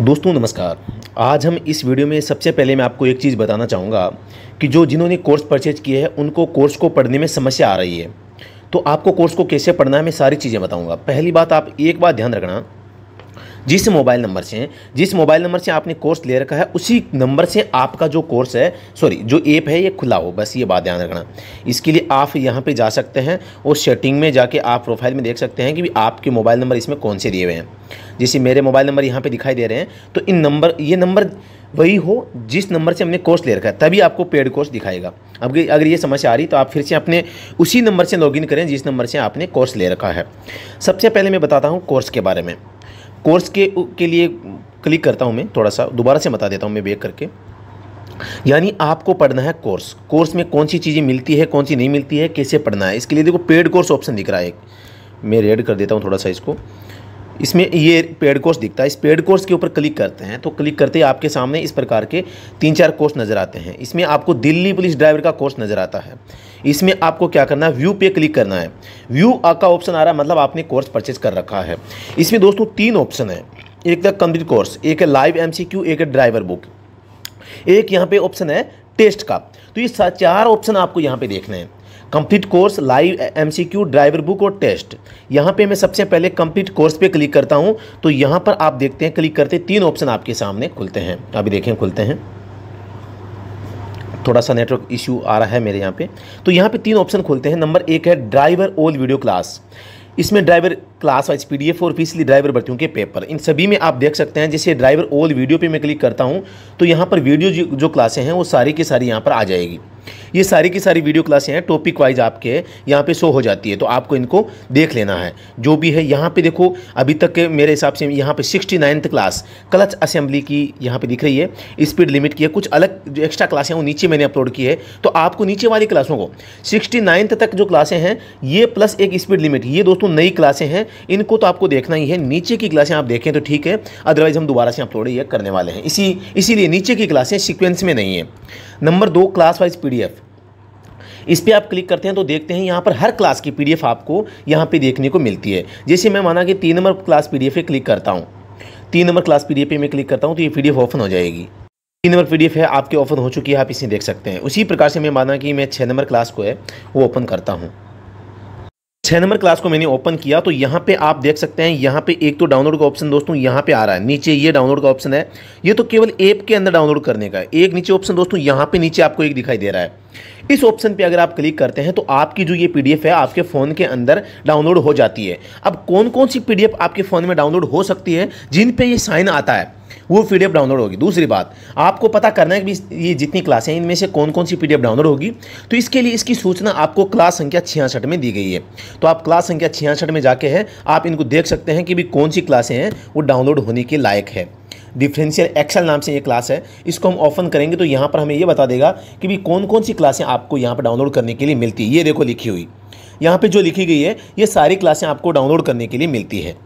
दोस्तों नमस्कार आज हम इस वीडियो में सबसे पहले मैं आपको एक चीज़ बताना चाहूँगा कि जो जिन्होंने कोर्स परचेज किए हैं उनको कोर्स को पढ़ने में समस्या आ रही है तो आपको कोर्स को कैसे पढ़ना है मैं सारी चीज़ें बताऊँगा पहली बात आप एक बात ध्यान रखना जिस मोबाइल नंबर से जिस मोबाइल नंबर से आपने कोर्स ले रखा है उसी नंबर से आपका जो कोर्स है सॉरी जो ऐप है ये खुला हो बस ये बात ध्यान रखना इसके लिए आप यहाँ पर जा सकते हैं और सेटिंग में जाके आप प्रोफाइल में देख सकते हैं कि आपके मोबाइल नंबर इसमें कौन से दिए हुए हैं जैसे मेरे मोबाइल नंबर यहाँ पर दिखाई दे रहे हैं तो इन नंबर ये नंबर वही हो जिस नंबर से हमने कोर्स ले रखा है तभी आपको पेड कोर्स दिखाएगा अब अगर ये समस्या आ रही तो आप फिर से अपने उसी नंबर से लॉगिन करें जिस नंबर से आपने कोर्स ले रखा है सबसे पहले मैं बताता हूँ कोर्स के बारे में कोर्स के के लिए क्लिक करता हूँ मैं थोड़ा सा दोबारा से बता देता हूँ मैं बेक करके यानी आपको पढ़ना है कोर्स कोर्स में कौन सी चीज़ें मिलती है कौन सी नहीं मिलती है कैसे पढ़ना है इसके लिए देखो पेड कोर्स ऑप्शन दिख रहा है एक मैं रेड कर देता हूँ थोड़ा सा इसको इसमें ये पेड कोर्स दिखता है इस पेड कोर्स के ऊपर क्लिक करते हैं तो क्लिक करते ही आपके सामने इस प्रकार के तीन चार कोर्स नज़र आते हैं इसमें आपको दिल्ली पुलिस ड्राइवर का कोर्स नज़र आता है इसमें आपको क्या करना है व्यू पे क्लिक करना है व्यू का ऑप्शन आ रहा है मतलब आपने कोर्स परचेज कर रखा है इसमें दोस्तों तीन ऑप्शन है एक है कंप्लीट कोर्स एक है लाइव एम एक है ड्राइवर बुक एक यहाँ पे ऑप्शन है टेस्ट का तो ये चार ऑप्शन आपको यहाँ पर देखने हैं complete course live MCQ driver book और टेस्ट यहाँ पे मैं सबसे पहले कंप्लीट कोर्स पे क्लिक करता हूँ तो यहाँ पर आप देखते हैं क्लिक करते तीन ऑप्शन आपके सामने खुलते हैं अभी देखें खुलते हैं थोड़ा सा नेटवर्क इशू आ रहा है मेरे यहाँ पे तो यहाँ पे तीन ऑप्शन खुलते हैं नंबर एक है ड्राइवर ओल वीडियो क्लास इसमें ड्राइवर क्लास वाइज एफ और फीसली ड्राइवर भर्तियों के पेपर इन सभी में आप देख सकते हैं जैसे ड्राइवर ओल वीडियो पे मैं क्लिक करता हूँ तो यहाँ पर वीडियो जो क्लासें हैं वो सारी की सारी यहाँ पर आ जाएगी ये सारी की सारी वीडियो क्लासें हैं टॉपिक वाइज आपके यहाँ पे शो हो जाती है तो आपको इनको देख लेना है जो भी है यहाँ पे देखो अभी तक के मेरे हिसाब से यहाँ पे sixty ninth class clutch assembly की यहाँ पे दिख रही है स्पीड लिमिट की है कुछ अलग जो एक्स्ट्रा क्लासें वो नीचे मैंने अपलोड की है तो आपको नीचे वाली क्लासों को सिक्सटी तक जो क्लासें हैं ये प्लस एक स्पीड लिमिट ये दोस्तों नई क्लासें हैं इनको तो आपको देखना ही है नीचे की क्लासें आप देखें तो ठीक है अदरवाइज़ हम दोबारा से अपलोड ये करने वाले हैं इसी इसीलिए नीचे की क्लासें सिक्वेंस में नहीं है नंबर दो क्लास वाइज पी पीडीएफ इस पर आप क्लिक करते हैं तो देखते हैं यहाँ पर हर क्लास की पीडीएफ आपको यहाँ पे देखने को मिलती है जैसे मैं माना कि तीन नंबर क्लास पीडीएफ पे क्लिक करता हूँ तीन नंबर क्लास पीडीएफ पे मैं क्लिक करता हूँ तो ये पीडीएफ ओपन हो जाएगी तीन नंबर पीडीएफ है आपके ओपन हो चुकी है आप इसे देख सकते हैं उसी प्रकार से मैं माना कि मैं छः नंबर क्लास को है वो ओपन करता हूँ छः नंबर क्लास को मैंने ओपन किया तो यहाँ पे आप देख सकते हैं यहाँ पे एक तो डाउनलोड का ऑप्शन दोस्तों यहाँ पे आ रहा है नीचे ये डाउनलोड का ऑप्शन है ये तो केवल ऐप के अंदर डाउनलोड करने का है एक नीचे ऑप्शन दोस्तों यहाँ पे नीचे आपको एक दिखाई दे रहा है इस ऑप्शन पे अगर आप क्लिक करते हैं तो आपकी जो ये पीडीएफ है आपके फ़ोन के अंदर डाउनलोड हो जाती है अब कौन कौन सी पीडीएफ आपके फ़ोन में डाउनलोड हो सकती है जिन पे ये साइन आता है वो पी डाउनलोड होगी दूसरी बात आपको पता करना है कि ये जितनी क्लासें हैं इनमें से कौन कौन सी पी डाउनलोड होगी तो इसके लिए इसकी सूचना आपको क्लास संख्या छियासठ में दी गई है तो आप क्लास संख्या छियासठ में जाके हैं आप इनको देख सकते हैं कि भी कौन सी क्लासें हैं वो डाउनलोड होने के लायक है डिफरेंशियल एक्सेल नाम से ये क्लास है इसको हम ओपन करेंगे तो यहाँ पर हमें ये बता देगा कि भी कौन कौन सी क्लासें आपको यहाँ पर डाउनलोड करने के लिए मिलती है ये देखो लिखी हुई यहाँ पे जो लिखी गई है ये सारी क्लासें आपको डाउनलोड करने के लिए मिलती है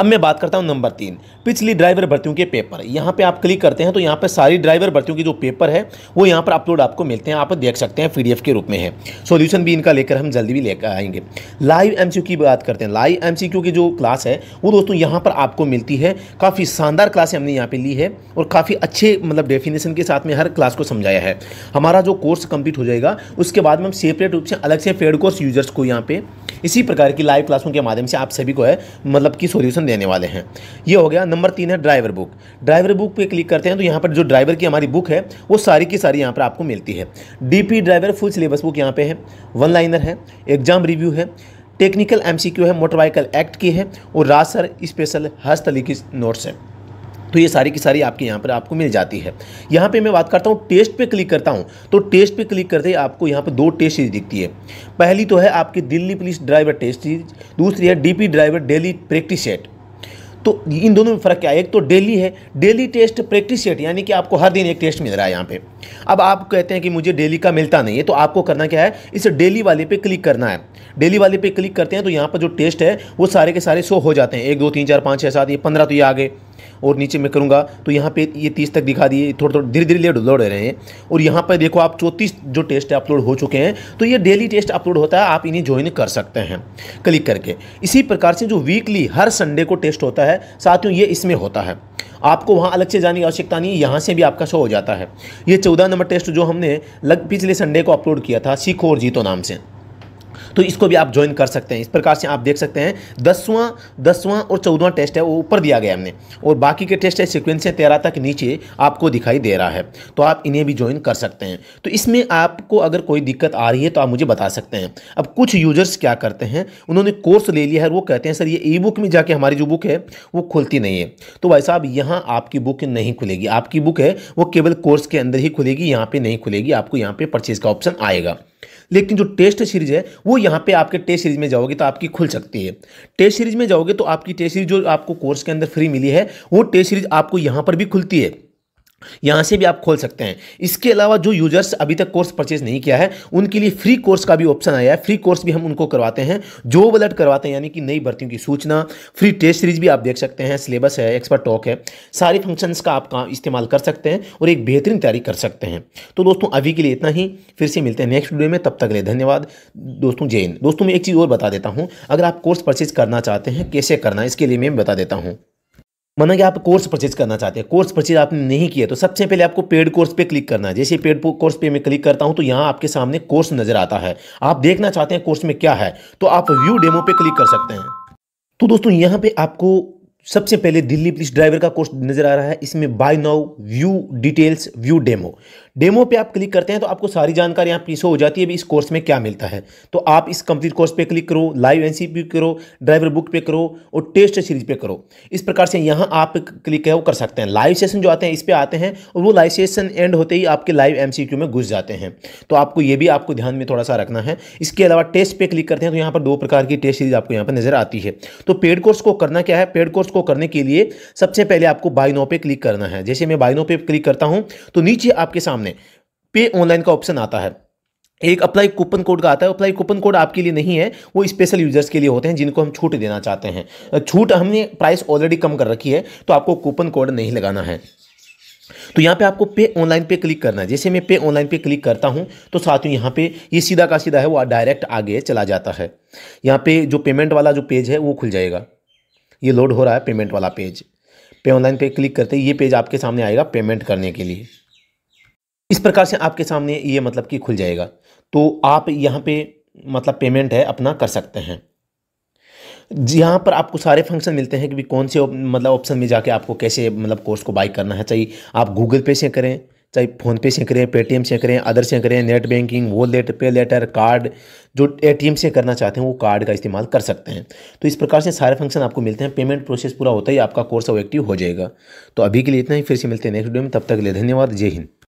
अब मैं बात करता हूँ नंबर तीन पिछली ड्राइवर भर्तियों के पेपर यहाँ पे आप क्लिक करते हैं तो यहाँ पे सारी ड्राइवर भर्तियों के जो पेपर है वो यहाँ पर अपलोड आपको मिलते हैं आप देख सकते हैं पी के रूप में है सोल्यूशन भी इनका लेकर हम जल्दी भी लेकर आएंगे लाइव एम की बात करते हैं लाइव एम की जो क्लास है वो दोस्तों यहाँ पर आपको मिलती है काफ़ी शानदार क्लास हमने यहाँ पर ली है और काफ़ी अच्छे मतलब डेफिनेशन के साथ में हर क्लास को समझाया है हमारा जो कोर्स कंप्लीट हो जाएगा उसके बाद में हम सेपरेट रूप से अलग से फेड कोर्स यूजर्स को यहाँ पे इसी प्रकार की लाइव क्लासों के माध्यम से आप सभी को है मतलब कि सोल्यूशन ऑप्शन देने वाले हैं ये हो गया नंबर तीन है ड्राइवर बुक ड्राइवर बुक पे क्लिक करते हैं तो यहाँ पर जो ड्राइवर की हमारी बुक है वो सारी की सारी यहाँ पर आपको मिलती है DP driver full syllabus book यहाँ पे है वन लाइनर है एग्जाम रिव्यू है टेक्निकल एम है मोटर व्हीकल एक्ट की है और रासर स्पेशल हस्तलिखित नोट्स हैं तो ये सारी की सारी आपके यहाँ पर आपको मिल जाती है यहाँ पे मैं बात करता हूँ टेस्ट पे क्लिक करता हूँ तो टेस्ट पे क्लिक करते ही आपको यहाँ पर दो टेस्ट सीरीज दिखती है पहली तो है आपकी Delhi police driver test series दूसरी है DP driver daily practice set तो इन दोनों में फ़र्क क्या है एक तो डेली है डेली टेस्ट प्रैक्टिस सेट यानी कि आपको हर दिन एक टेस्ट मिल रहा है यहाँ पे अब आप कहते हैं कि मुझे डेली का मिलता नहीं है तो आपको करना क्या है इस डेली वाले पे क्लिक करना है डेली वाले पे क्लिक करते हैं तो यहाँ पर जो टेस्ट है वो सारे के सारे शो हो जाते हैं एक दो तीन चार पाँच छः सात ये पंद्रह तो ये आ गए और नीचे मैं करूँगा तो यहाँ पे ये तीस तक दिखा दिए थोड़ा थोड़ा धीरे धीरे लेट दौड़ रहे हैं और यहाँ पर देखो आप चौंतीस जो टेस्ट अपलोड हो चुके हैं तो ये डेली टेस्ट अपलोड होता है आप इन्हें ज्वाइन कर सकते हैं क्लिक करके इसी प्रकार से जो वीकली हर संडे को टेस्ट होता है साथियों ये इसमें होता है आपको वहाँ अलग से जाने की आवश्यकता नहीं यहाँ से भी आपका शो हो जाता है ये चौदह नंबर टेस्ट जो हमने लग पिछले संडे को अपलोड किया था सीखो और जीतो नाम से तो इसको भी आप ज्वाइन कर सकते हैं इस प्रकार से आप देख सकते हैं दसवां दसवां और चौदवा टेस्ट है वो ऊपर दिया गया हमने और बाकी के टेस्ट है सिक्वेंस है तेरह तक नीचे आपको दिखाई दे रहा है तो आप इन्हें भी ज्वाइन कर सकते हैं तो इसमें आपको अगर कोई दिक्कत आ रही है तो आप मुझे बता सकते हैं अब कुछ यूजर्स क्या करते हैं उन्होंने कोर्स ले लिया है वो कहते हैं सर ये ई बुक में जाके हमारी जो बुक है वो खुलती नहीं है तो भाई साहब यहाँ आपकी बुक नहीं खुलेगी आपकी बुक है वो केवल कोर्स के अंदर ही खुलेगी यहाँ पे नहीं खुलेगी आपको यहाँ पे परचेज का ऑप्शन आएगा लेकिन जो टेस्ट सीरीज है वो यहाँ पे आपके टेस्ट सीरीज में जाओगे तो आपकी खुल सकती है टेस्ट सीरीज में जाओगे तो आपकी टेस्ट सीरीज जो आपको कोर्स के अंदर फ्री मिली है वो टेस्ट सीरीज आपको यहाँ पर भी खुलती है यहाँ से भी आप खोल सकते हैं इसके अलावा जो यूजर्स अभी तक कोर्स परचेज नहीं किया है उनके लिए फ्री कोर्स का भी ऑप्शन आया है फ्री कोर्स भी हम उनको करवाते हैं जो बलट करवाते हैं यानी कि नई भर्तियों की सूचना फ्री टेस्ट सीरीज भी आप देख सकते हैं सिलेबस है एक्सपर्ट टॉक है सारे फंक्शंस का आप का इस्तेमाल कर सकते हैं और एक बेहतरीन तैयारी कर सकते हैं तो दोस्तों अभी के लिए इतना ही फिर से मिलते हैं नेक्स्ट वीडियो में तब तक लिए धन्यवाद दोस्तों जैन दोस्तों मैं एक चीज़ और बता देता हूँ अगर आप कोर्स परचेज करना चाहते हैं कैसे करना इसके लिए मैं बता देता हूँ मानो कि आप कोर्स परचेज करना चाहते हैं कोर्स परचेज आपने नहीं किया तो सबसे पहले आपको पेड कोर्स पे क्लिक करना है जैसे पेड कोर्स पे मैं क्लिक करता हूं तो यहाँ आपके सामने कोर्स नजर आता है आप देखना चाहते हैं कोर्स में क्या है तो आप व्यू डेमो पे क्लिक कर सकते हैं तो दोस्तों यहाँ पे आपको सबसे पहले दिल्ली पुलिस ड्राइवर का कोर्स नज़र आ रहा है इसमें buy now view details view demo demo पे आप क्लिक करते हैं तो आपको सारी जानकारी यहाँ पीछे हो जाती है भी इस कोर्स में क्या मिलता है तो आप इस कंप्लीट कोर्स पे क्लिक करो लाइव एनसी करो ड्राइवर बुक पे करो और टेस्ट सीरीज पे करो इस प्रकार से यहाँ आप क्लिक है वो कर सकते हैं लाइव सेशन जो आते हैं इस पर आते हैं और वो लाइव सेशन एंड होते ही आपके लाइव एम में घुस जाते हैं तो आपको ये भी आपको ध्यान में थोड़ा सा रखना है इसके अलावा टेस्ट पे क्लिक करते हैं तो यहाँ पर दो प्रकार की टेस्ट सीरीज आपको यहाँ पर नज़र आती है तो पेड कोर्स को करना क्या है पेड कोर्स उसको करने के लिए सबसे पहले आपको बाई नो पे क्लिक करना है जैसे मैं बाई नो पे क्लिक करता हूं तो नीचे आपके सामने पे ऑनलाइन का ऑप्शन आता है एक अप्लाई कूपन कोड का आता है अप्लाई कूपन कोड आपके लिए नहीं है वो स्पेशल यूजर्स के लिए होते हैं जिनको हम छूट देना चाहते हैं छूट हमने प्राइस ऑलरेडी कम कर रखी है तो आपको कूपन कोड नहीं लगाना है तो यहाँ पे आपको पे ऑनलाइन पे क्लिक करना है जैसे मैं पे ऑनलाइन पे क्लिक करता हूँ तो साथ ही यहाँ पे ये सीधा का सीधा है वो डायरेक्ट आगे चला जाता है यहाँ पे जो पेमेंट वाला जो पेज है वो खुल जाएगा ये लोड हो रहा है पेमेंट वाला पेज पे ऑनलाइन पे क्लिक करते ही ये पेज आपके सामने आएगा पेमेंट करने के लिए इस प्रकार से आपके सामने ये मतलब कि खुल जाएगा तो आप यहाँ पे मतलब पेमेंट है अपना कर सकते हैं यहाँ पर आपको सारे फंक्शन मिलते हैं कि भी कौन से मतलब ऑप्शन में जाके आपको कैसे मतलब कोर्स को बाई करना है चाहिए आप गूगल पे से करें चाहे फ़ोनपे से करें पेटीएम से करें अदर से करें net banking wallet pay later card जो एटीएम से करना चाहते हैं वो कार्ड का इस्तेमाल कर सकते हैं तो इस प्रकार से सारे फंक्शन आपको मिलते हैं पेमेंट प्रोसेस पूरा होता ही आपका कोर्स अब एक्टिव हो जाएगा तो अभी के लिए इतना ही फिर से मिलते हैं नेक्स्ट वीडियो में तब तक ले धन्यवाद जय हिंद